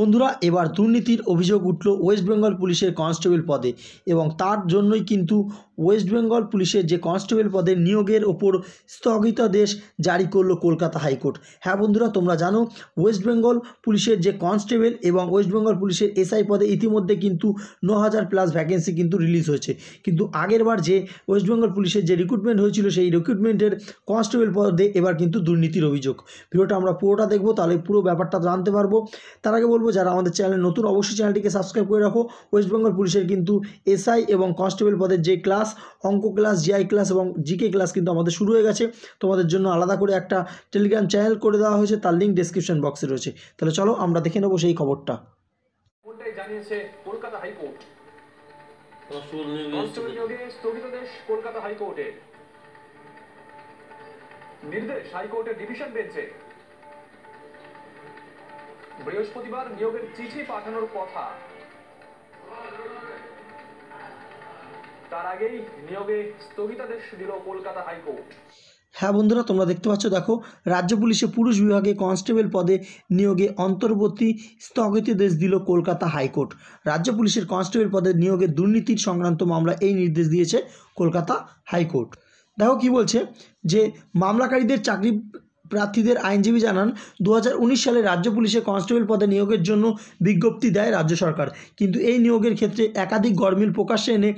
বন্ধুরা এবার দুর্নীতির অভিযোগ উঠল ওয়েস্ট বেঙ্গল পুলিশের কনস্টেবল পদে এবং তার জন্যই কিন্তু ওয়েস্ট বেঙ্গল পুলিশের যে কনস্টেবল পদে নিয়োগের ওপর স্থগিতাদেশ জারি করলো কলকাতা হাইকোর্ট হ্যাঁ বন্ধুরা তোমরা জানো ওয়েস্ট বেঙ্গল পুলিশের যে কনস্টেবল এবং ওয়েস্ট বেঙ্গল পুলিশের এসআই পদে ইতিমধ্যে কিন্তু ন হাজার প্লাস ভ্যাকেন্সি কিন্তু রিলিজ হয়েছে কিন্তু আগেরবার যে ওয়েস্ট বেঙ্গল পুলিশের যে রিক্রুটমেন্ট হয়েছিল সেই রিক্রুটমেন্টের কনস্টেবল পদে এবার কিন্তু দুর্নীতির অভিযোগ ভিডিওটা আমরা পুরোটা দেখবো তাহলে পুরো ব্যাপারটা জানতে পারবো তার আগে বলবো বলবো যারা আমাদের চ্যানেলে নতুন অবশ্যই চ্যানেলটিকে সাবস্ক্রাইব করে রাখো ওয়েস্ট বেঙ্গল পুলিশের কিন্তু এসআই এবং কনস্টেবল পদের যে ক্লাস অঙ্ক ক্লাস জিআই ক্লাস এবং জিকে ক্লাস কিন্তু আমাদের শুরু হয়ে গেছে তোমাদের জন্য আলাদা করে একটা টেলিগ্রাম চ্যানেল করে দেওয়া হয়েছে তার লিঙ্ক ডিসক্রিপশন বক্সে রয়েছে তাহলে চলো আমরা দেখে নেবো সেই খবরটা নির্দেশ হাইকোর্টের ডিভিশন বেঞ্চে বৃহস্পতিবার নিয়োগের চিঠি পাঠানোর কথা তার আগেই নিয়োগে স্থগিতাদেশ দিল কলকাতা হাইকোর্ট হ্যাঁ বন্ধুরা তোমরা দেখতে পাচ্ছ দেখো রাজ্য পুলিশে পুরুষ বিভাগে কনস্টেবল পদে নিয়োগে অন্তর্বর্তী স্থগিতাদেশ দিল কলকাতা হাইকোর্ট রাজ্য পুলিশের কনস্টেবল পদে নিয়োগে দুর্নীতির সংক্রান্ত মামলা এই নির্দেশ দিয়েছে কলকাতা হাইকোর্ট দেখো কি বলছে যে মামলাকারীদের চাকরি প্রার্থীদের আইনজীবী জানান দু সালে রাজ্য পুলিশে কনস্টেবল পদে নিয়োগের জন্য বিজ্ঞপ্তি দেয় রাজ্য সরকার কিন্তু এই নিয়োগের ক্ষেত্রে একাধিক গরমিল প্রকাশ্যে এনে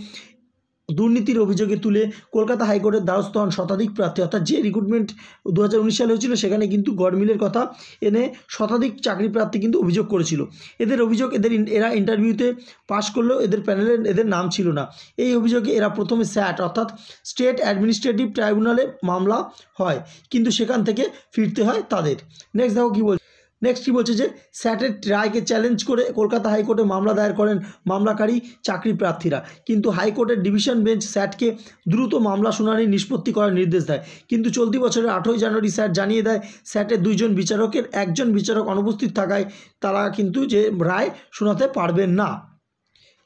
দুর্নীতির অভিযোগে তুলে কলকাতা হাইকোর্টের দ্বারস্থ হন শতাধিক প্রার্থী অর্থাৎ যে রিক্রুটমেন্ট দু সালে হয়েছিল সেখানে কিন্তু গড়মিলের কথা এনে শতাধিক চাকরি প্রার্থী কিন্তু অভিযোগ করেছিল এদের অভিযোগ এদের এরা ইন্টারভিউতে পাশ করলেও এদের প্যানেলে এদের নাম ছিল না এই অভিযোগে এরা প্রথমে স্যাট অর্থাৎ স্টেট অ্যাডমিনিস্ট্রেটিভ ট্রাইব্যুনালে মামলা হয় কিন্তু সেখান থেকে ফিরতে হয় তাদের নেক্সট দেখো কী বলছে নেক্সট কী বলছে যে স্যাটের রায়কে চ্যালেঞ্জ করে কলকাতা হাইকোর্টে মামলা দায়ের করেন মামলাকারী চাকরি প্রার্থীরা কিন্তু হাইকোর্টের ডিভিশন বেঞ্চ স্যাটকে দ্রুত মামলা শুনানি নিষ্পত্তি করার নির্দেশ দেয় কিন্তু চলতি বছরের আঠই জানুয়ারি স্যাট জানিয়ে দেয় স্যাটের দুইজন বিচারকের একজন বিচারক অনুপস্থিত থাকায় তারা কিন্তু যে রায় শোনাতে পারবেন না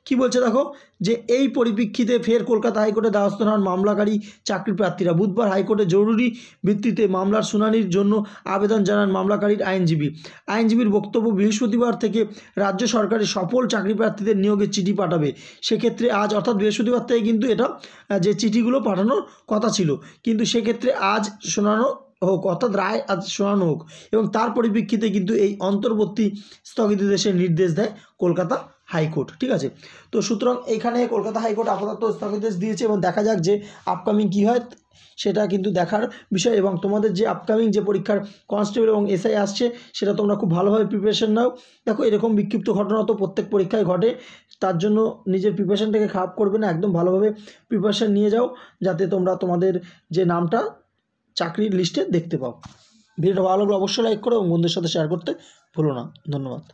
কি বলছে দেখো যে এই পরিপ্রেক্ষিতে ফের কলকাতা হাইকোর্টে দ্বারস্থ হন মামলাকারী চাকরি প্রার্থীরা বুধবার হাইকোর্টে জরুরি ভিত্তিতে মামলার শুনানির জন্য আবেদন জানান মামলাকারীর আইনজীবী আইনজীবীর বক্তব্য বৃহস্পতিবার থেকে রাজ্য সরকারের সফল চাকরি প্রার্থীদের নিয়োগের চিঠি পাঠাবে সেক্ষেত্রে আজ অর্থাৎ বৃহস্পতিবার থেকে কিন্তু এটা যে চিঠিগুলো পাঠানোর কথা ছিল কিন্তু সেক্ষেত্রে আজ শোনানো হোক অর্থাৎ রায় আজ শোনানো হোক এবং তার পরিপ্রেক্ষিতে কিন্তু এই অন্তর্বর্তী স্থগিতাদেশের নির্দেশ দেয় কলকাতা হাইকোর্ট ঠিক আছে তো সুতরাং এখানে কলকাতা হাইকোর্ট আপাতত স্থগিতাদেশ দিয়েছে এবং দেখা যাক যে আপকামিং কী হয় সেটা কিন্তু দেখার বিষয় এবং তোমাদের যে আপকামিং যে পরীক্ষার কনস্টেবল এবং এসআই আসছে সেটা তোমরা খুব ভালোভাবে প্রিপারেশন নাও দেখো এরকম বিক্ষিপ্ত ঘটনা তো প্রত্যেক পরীক্ষায় ঘটে তার জন্য নিজের প্রিপারেশানটাকে খারাপ করবে না একদম ভালোভাবে প্রিপারেশান নিয়ে যাও যাতে তোমরা তোমাদের যে নামটা চাকরির লিস্টে দেখতে পাও ভিডিওটা ভালো লাগলে অবশ্যই লাইক করো এবং বন্ধুদের সাথে শেয়ার করতে ভুলো না ধন্যবাদ